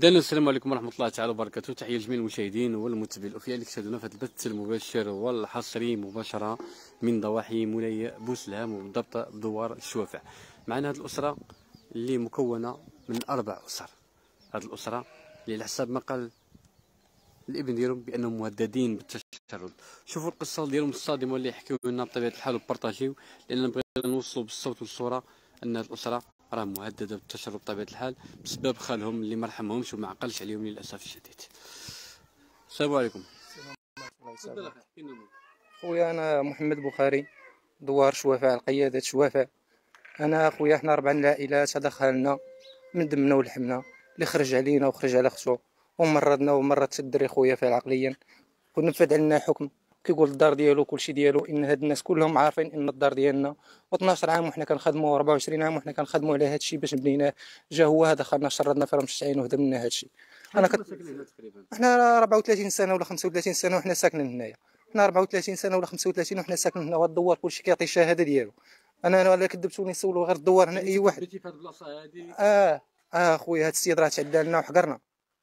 دانا السلام عليكم ورحمه الله تعالى وبركاته تحيه لجميع المشاهدين والمتابعين الافياء اللي كتشاهدونا في هذا البث المباشر والحصري مباشره من ضواحي مولاي بوسلام وبالضبط بدوار الشوافع معنا هذه الاسره اللي مكونه من اربع اسر هذه الاسره اللي على حساب ما قال الابن ديالهم بانهم مهددين بالتشرد شوفوا القصه ديالهم الصادمه اللي حكيو لنا بطبيعه الحال وبارطاجيو لان بغينا نوصلوا بالصوت والصوره ان هذه الاسره راه مهدده بالتشرب بطبيعه الحال بسبب خالهم اللي ما رحمهمش وما عقلش عليهم للاسف الشديد السلام عليكم السلام عليكم خويا انا محمد بخاري دوار شوافع القياده شوافع انا خويا حنا ربع العائلات هذا خالنا من دمنا ولحمنا اللي خرج علينا وخرج على خصو ومرضنا ومرض الدري خويا فيه عقليا ونفذ علينا حكم كيقول الدار ديالو كلشي ديالو ان هاد الناس كلهم عارفين ان الدار ديالنا و12 عام وحنا كنخدموا 24 عام وحنا كنخدموا على هادشي الشيء باش بنيناه جا هو هذا خرنا شردنا في رمش العين وهدا منا هذا الشيء انا كت... حنا 34 سنه ولا 35 سنه وحنا ساكنين هنايا حنا 34 سنه ولا 35 وحنا ساكنين هنا والدوار كلشي كيعطي الشهاده ديالو انا انا لا كذبتوني نسولو غير الدوار هنا اي واحد في هاد البلاصه هادي اه اه خويا هاد السيد راه تعدى لنا وحقرنا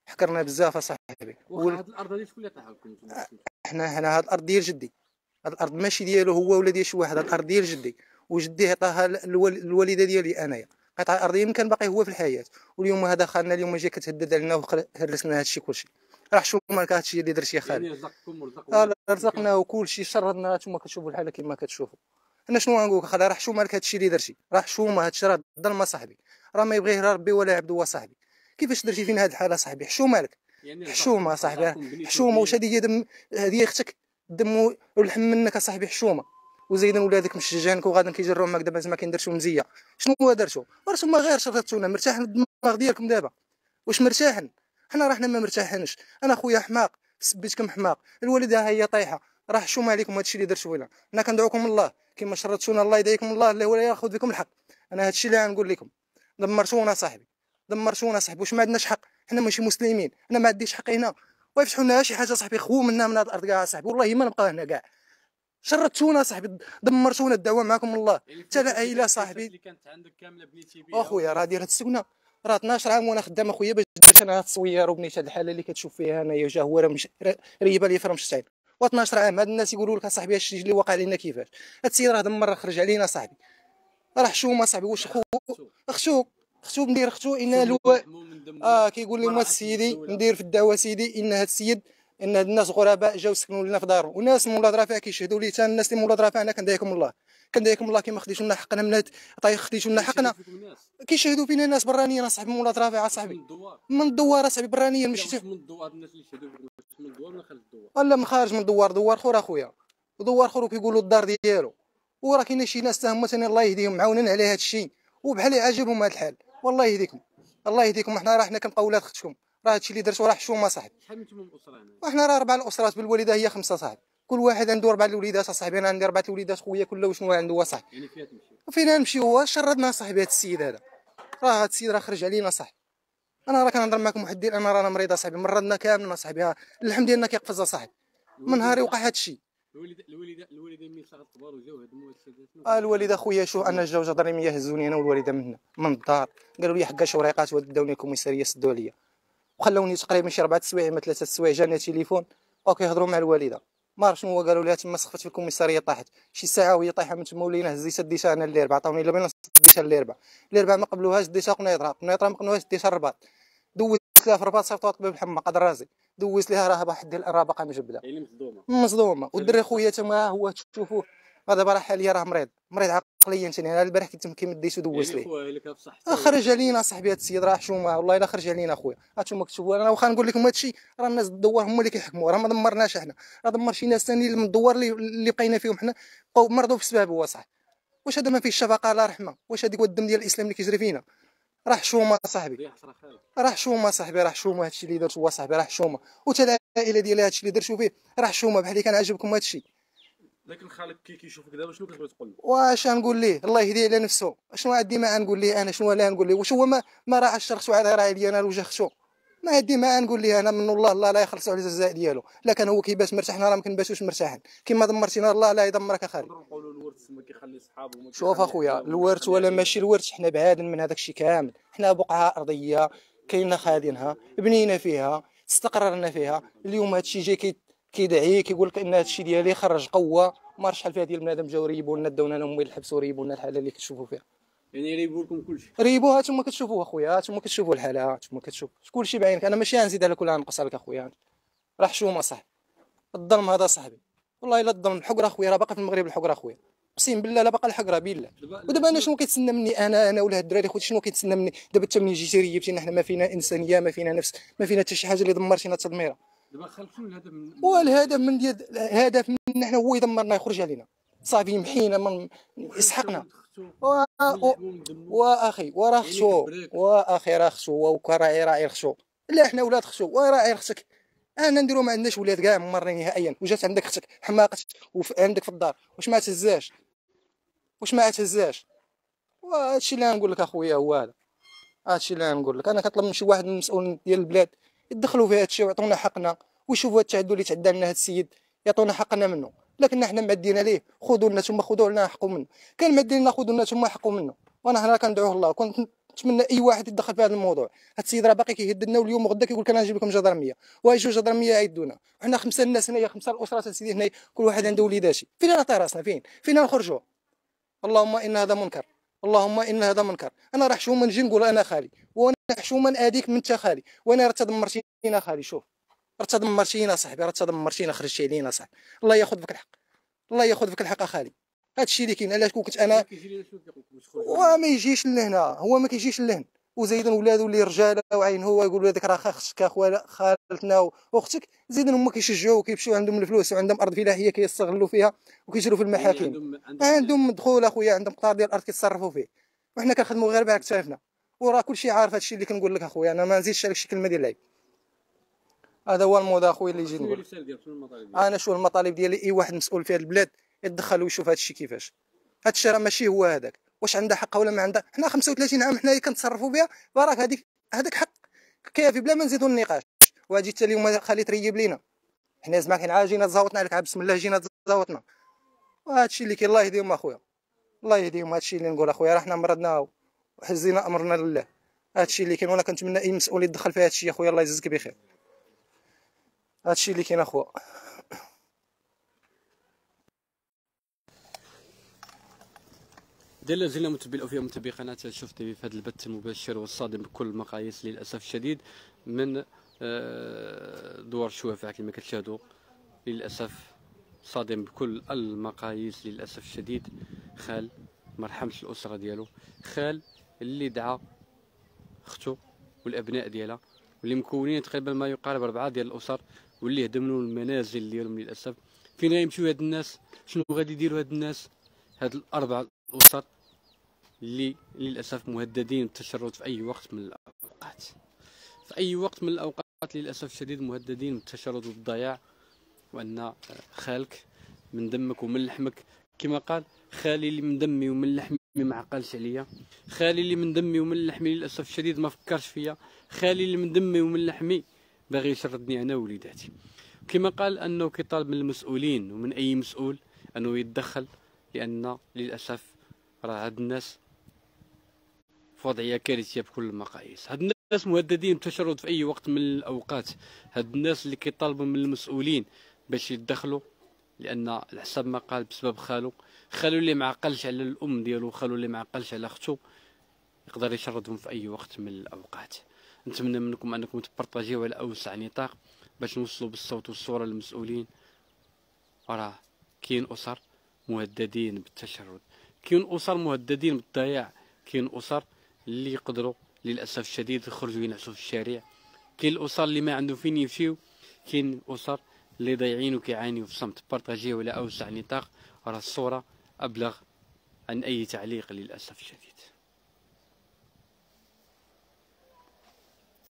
حكرنا بزاف اصاحبي وهاد الارض هادي شكون اللي لكم حنا هنا هاد الارض ديال جدي هاد الارض ماشي ديالو هو ولا ديال شي واحد هاد الارض ديال جدي وجدي عطاها الوالده ديالي انايا قطعه ارضيه يمكن باقي هو في الحياه واليوم هذا خالنا اليوم جا كتهدد علينا وهرسنا هادشي كلشي راح شوف مالك هادشي اللي درتي يا خالد يعني رزقكم ورزقنا آه، رزقنا وكلشي شردنا انتم كتشوفوا الحاله كما كتشوفوا انا شنو غنقول لك راه حشومه لك هادشي اللي درتي راه حشومه هادشي راه ظلمه صاحبي راه ما يبغيه لا ربي ولا عبد هو صاحبي كيفاش درتي فينا هاد الحاله صاحبي حشومه مالك يعني حشومه صاحبي حشومه واش هذه هي دم هذه اختك دم واللحم منك صاحبي حشومه وزيدا ولادك مشجعينك وغادي كيجروا معاك دابا زعما كيندرتو مزيه شنو هو درتو راه ما غير شرطتونا مرتاحين الدماغ ديالكم دابا واش مرتاحين حنا راه حنا ما مرتاحينش انا خويا حماق سبيتكم حماق الوالده ها هي طايحه راه حشومه عليكم هادشي اللي درتو لنا انا كندعوكم الله كما شرطتونا الله يديكم الله لا ولا ياخذ بكم الحق انا هادشي اللي غنقول لكم دمرتونا صاحبي دمرتونا صاحبي واش ما عندناش حق حنا ماشي مسلمين انا ما عنديش حق هنا ويفتحوا لنا شي حاجه صاحبي خو منا من هاد الارض كاع صاحبي والله ما نبقى هنا كاع شردتونا صاحبي دمرتونا الدعوه معكم الله حتى العائله صاحبي اللي كانت عندك كامله بنيتي بها اخويا راه دير هاد السكنه راه 12 عام وانا خدام اخويا باش درت انا هاد الصوير وبنيت هاد الحاله اللي كتشوف فيها انايا جا هو راه مش ريبه لي فرمش تاعي و12 عام هاد الناس يقولوا لك اصاحبي هاد الشيء اللي وقع لنا كيفاش هاد السيد راه دمر خرج علينا صاحبي راه حشومه صاحبي واش خو اختو خشو ندير خشو ان الو اه كيقول لهم سيدي ندير في الدعوه سيدي ان هذا السيد ان هاد الناس غرباء جاو سكنوا لنا في دارو وناس من ولاد رافع كيشهدوا لي حتى الناس اللي من ولاد رافع انا كندعيكم الله كندعيكم الله كيما خديتوا لنا حقنا من هاد طايخ خديتوا لنا حقنا كيشهدوا فينا الناس برانيين اصاحبي من ولاد رافع اصاحبي من الدوار اصاحبي برانيين مشيت من الدوار الناس اللي شهدوا من الدوار ولا خارج الدوار لا من خارج من الدوار دوار خور اخويا ودوار خور كيقولوا الدار ديالو وراه كاين شي ناس تا هما الله يهديهم معاونين على هذا الشيء وبحال عاجبهم هذا الحال والله يهديكم الله يهديكم حنا راه حنا كنبقاو ولاد اختكم راه هادشي اللي درتو راه حشومه صاحبي شحال نتوما من راه اربع الاسرات بالوالده هي خمسه صاحبي كل واحد عنده اربع الوليدات صاحبي انا عندي اربع الوليدات خويا كل وشنو عنده هو صاحبي يعني فيها تمشي فينا نمشي هو شردنا صاحبي هاد السيد هذا راه هاد السيد راه خرج علينا صاحبي انا راه كنهضر معكم واحد الدين انا راه مريضه صاحبي مرضنا كاملين صاحبي اللحم ديالنا كيقفز صاحبي من نهار وقع هادشي الشيء الوالده الوالده الوالده ملي صارت كبار وجاو هدموا اه خويا شوف انا الجوج جدري مياه هزوني انا والوالده من هنا من الدار قالوا لي حكاش شوريقات وداوني الكوميساريه سدوا عليا وخلوني تقريبا شي اربعه سوايع ما ثلاثه سوايع جانا تليفون وكيهضروا مع الوالده ما عرفت شنو هو قالوا لها تما سخفت في الكوميساريه طاحت شي ساعه وهي طايحه من تما ولينا هزيتها ديتها انا اللي عطوني عطاوني الا بين ديتها اللي ربع اللي ما قبلوهاش ديتها قنيطره قنيطره ما قبلوهاش ديتها الرباط دويت لها في رباط صيفطوها قبل الحمى قدر راسي دوز لها راها بحد الرابقه مجبده يعني مصدومه مصدومه والدري خويا تما هو تشوفوه دابا راه حاليا راه مريض مريض عقليا تاني انا البارح كنت مديت ودوز يعني ليه خرج علينا صاحبي هذا السيد راه حشومه والله الا خرج علينا اخويا هانتوما كتشوفوا انا واخا نقول لكم هذا الشيء راه الناس الدوار هما اللي كيحكموا راه ما دمرناش احنا راه دمر شي ناس ثاني من الدوار اللي بقينا فيهم حنا مرضوا بسبب هو صح واش هذا ما فيهش شفقه لا رحمه واش هذيك الدم ديال الاسلام اللي كيجري فينا راه حشومه صاحبي راه حشومه صاحبي راه حشومه هادشي اللي درتو هو صاحبي راه حشومه وتا العائله ديالي هادشي اللي درتو فيه راه حشومه بحال اللي كان عاجبكم هادشي لكن خالك كي كيشوفك دابا شنو كتبغي تقول له واش غنقول ليه الله يهديه على نفسه شنو عندي ما نقول ليه انا شنو لا نقول ليه واش هو ما ما راه اشرخت على راعي ليا انا الوجه اختو ما عندي ما نقول ليه انا من الله الله لا يخلصو على الجزاء ديالو لا كان هو كيباس مرتاح انا راه ما كنباسوش مرتاحين كما دمرتينا الله لا يدمرك اخالي الورث ما كيخلي صحابه شوف اخويا الورث ولا ماشي الورث حنا بعاد من هذاك الشيء كامل حنا بقعه ارضيه كاينه خادينها بنينا فيها استقررنا فيها اليوم هذا الشيء جاي كيدعي كيقول لك ان هذا الشيء ديالي خرج قوه ما شحال فيها ديال بنادم جاو ريبوا لنا داونا لهم الحبس وريبوا لنا الحاله اللي كتشوفوا فيها يعني ريبوا لكم كلشي ريبوها تما كتشوفوها خويا تما كتشوفوا الحاله تما كتشوف شيء بعينك انا ماشي غنزيد على كل غنقص عليك اخويا راه حشومه صاحبي الظلم هذا صاحبي والله الا الظلم الحقره اخويا راه باقي في المغرب الحقره اخويا اقسم بالله لا باقا الحق راه بالله ودابا انا شنو كيتسنى مني انا انا ولا الدراري خوتي شنو كيتسنى مني دابا انت من جيتي ريبتينا حنا ما فينا انسانيه ما فينا نفس ما فينا حتى شي حاجه اللي دمرتينا تدميره دابا خلصنا الهدف من والهدف من ديال الهدف من حنا هو يدمرنا يخرج علينا صافي يمحينا من يسحقنا و... و... واخي وراه خشو يعني واخي راه خشو وكراعي راعي خشو لا حنا ولاد خشو وراعي خشك انا نديرو ما عندناش ولاد كاع مرة نهائيا وجات عندك اختك حماقت وعندك في الدار واش ما تهزاش واش ما اعتزاش وهادشي اللي نقول لك اخويا هو هذا هادشي اللي نقول لك انا كنطلب من شي واحد من المسؤول ديال البلاد يدخلوا في هادشي ويعطونا حقنا ويشوفوا هاد اللي تعدى لنا هاد السيد يعطونا حقنا منه لكن حنا معدينا ليه خذوا لنا ثم خذوا لنا حقه منه كان معدينا لنا خذوا لنا ثم حقه منه وانا هنا كندعوه الله كنت نتمنى اي واحد يدخل في هذا الموضوع هاد السيد راه باقي كيهددنا واليوم وغدا كيقول لك انا نجيب لكم جدرميه جوج جدرميه يعدونا وحنا خمسه الناس هنايا خمسه الاسره سيدي هنايا كل واحد عنده وليداتي فين راه راسنا فين فين نخرجوا اللهم ان هذا منكر اللهم ان هذا منكر انا راه حشومه نجي نقول انا خالي وانا حشومه ناديك من انت خالي وانا راه تدمرتينا خالي شوف راه تدمرتينا صاحبي راه تدمرتينا خرجتي علينا صاحبي الله ياخذ بك الحق الله ياخذ بك الحق اخالي هادشي اللي كاين علاش كنت انا وما يجيش لهنا هو ما كيجيش لهنا وزيدا ولادو اللي رجاله وعين هو يقول ولادك راه خاختك خالتنا واختك زيدا هما كيشجعوا وكيمشيو عندهم الفلوس وعندهم ارض فلاحيه كيستغلوا فيها وكيجروا في المحاكم عندهم دخول اخويا عندهم قطار ديال الارض كيتصرفوا فيه وحنا كنخدموا غير بعد كتافنا وراه كلشي عارف هادشي اللي كنقول لك اخويا انا ما نزيدش عليك شي كلمه ديال العيب هذا هو الموضع اخويا اللي يجي نقول انا شو المطالب ديالي اي واحد مسؤول في هاد البلاد يتدخل ويشوف هادشي كيفاش هادشي راه ماشي هو هذاك واش عندها حق ولا ما عندها حنا 35 عام حنايا كنتصرفوا بها وراك هذيك هذاك حق كافي بلا ما نزيدوا النقاش وهادي حتى اليوم خالي تريب لينا حنا زعما كاين جينا تزاوطنا عليك بسم الله جينا تزاوطنا وهادشي اللي كاين الله يهديهم اخويا الله يهديهم هادشي اللي نقول اخويا راه حنا مرضنا وحزينا امرنا لله هادشي اللي كاين وانا كنتمنى اي مسؤول يتدخل في هادشي اخويا الله يجزيك بخير هادشي اللي كاين اخويا اذا لازلنا أو فيها متابعي قناه شوف تي في في هذا البث المباشر والصادم بكل المقاييس للاسف الشديد من آه، دوار الشوافع كما كتشاهدوا للاسف صادم بكل المقاييس للاسف الشديد خال ما رحمش الاسره ديالو خال اللي دعا اختو والابناء ديالها واللي مكونين تقريبا ما يقارب اربعه ديال الاسر واللي هدموا المنازل ديالهم للاسف فين غيمشيو هاد الناس شنو غادي يديروا هاد الناس هاد الاربعه الاسر اللي للاسف مهددين بالتشرد في اي وقت من الاوقات في اي وقت من الاوقات للاسف الشديد مهددين بالتشرد والضياع وان خالك من دمك ومن لحمك كما قال خالي اللي من دمي ومن لحمي ما عقلش عليا خالي اللي من دمي ومن لحمي للاسف الشديد ما فكرش فيا خالي اللي من دمي ومن لحمي باغي يشردني انا ووليداتي كما قال انه كيطالب من المسؤولين ومن اي مسؤول انه يتدخل لان للاسف راه هاد الناس في وضعيه كارثيه بكل المقاييس هاد الناس مهددين بالتشرد في اي وقت من الاوقات هاد الناس اللي كيطالبوا من المسؤولين باش يتدخلوا لان الحساب ما قال بسبب خالو خالو اللي معقلش على الام ديالو خالو اللي معقلش على اختو يقدر يشردهم في اي وقت من الاوقات نتمنى منكم انكم تبارطاجيو على اوسع نطاق باش نوصلوا بالصوت والصوره للمسؤولين راه كاين اسر مهددين بالتشرد كاين اسر مهددين بالضياع كاين اسر اللي يقدروا للاسف الشديد يخرجوا ينعسوا في الشارع كاين الاسر اللي ما عندهم فين يمشيو كاين الاسر اللي ضايعين وكيعانيو في صمت بارطاجيو على اوسع نطاق راه الصوره ابلغ عن اي تعليق للاسف الشديد